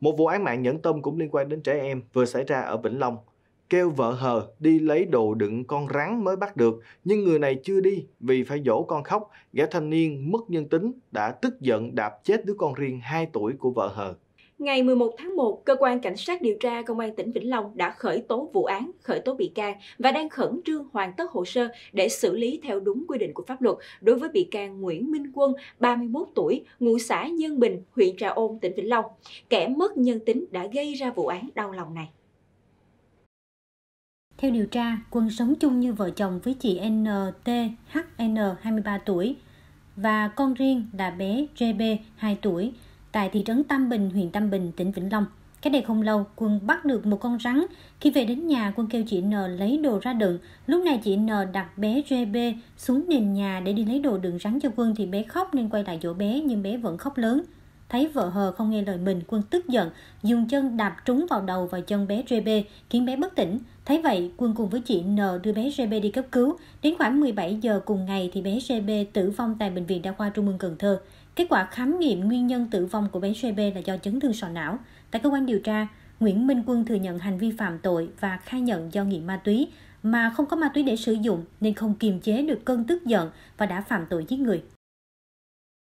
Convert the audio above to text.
Một vụ án mạng nhẫn tâm cũng liên quan đến trẻ em vừa xảy ra ở Vĩnh Long. Kêu vợ hờ đi lấy đồ đựng con rắn mới bắt được, nhưng người này chưa đi vì phải dỗ con khóc. Gã thanh niên mất nhân tính đã tức giận đạp chết đứa con riêng 2 tuổi của vợ hờ. Ngày 11 tháng 1, Cơ quan Cảnh sát điều tra Công an tỉnh Vĩnh Long đã khởi tố vụ án, khởi tố bị can và đang khẩn trương hoàn tất hồ sơ để xử lý theo đúng quy định của pháp luật đối với bị can Nguyễn Minh Quân, 31 tuổi, ngụ xã Nhân Bình, huyện Trà Ôn, tỉnh Vĩnh Long. Kẻ mất nhân tính đã gây ra vụ án đau lòng này. Theo điều tra, Quân sống chung như vợ chồng với chị NTHN, 23 tuổi, và con riêng là bé JB, 2 tuổi, tại thị trấn Tam Bình, huyện Tam Bình, tỉnh Vĩnh Long. Cách đây không lâu, Quân bắt được một con rắn. Khi về đến nhà, Quân kêu chị N lấy đồ ra đựng. Lúc này chị N đặt bé JB xuống nền nhà để đi lấy đồ đựng rắn cho Quân thì bé khóc nên quay lại chỗ bé nhưng bé vẫn khóc lớn. Thấy vợ hờ không nghe lời mình, quân tức giận, dùng chân đạp trúng vào đầu và chân bé JB, khiến bé bất tỉnh. Thấy vậy, quân cùng với chị N đưa bé JB đi cấp cứu. Đến khoảng 17 giờ cùng ngày thì bé JB tử vong tại Bệnh viện Đa khoa Trung ương Cần Thơ. Kết quả khám nghiệm nguyên nhân tử vong của bé JB là do chấn thương sọ não. Tại cơ quan điều tra, Nguyễn Minh Quân thừa nhận hành vi phạm tội và khai nhận do nghiện ma túy, mà không có ma túy để sử dụng nên không kiềm chế được cơn tức giận và đã phạm tội giết người.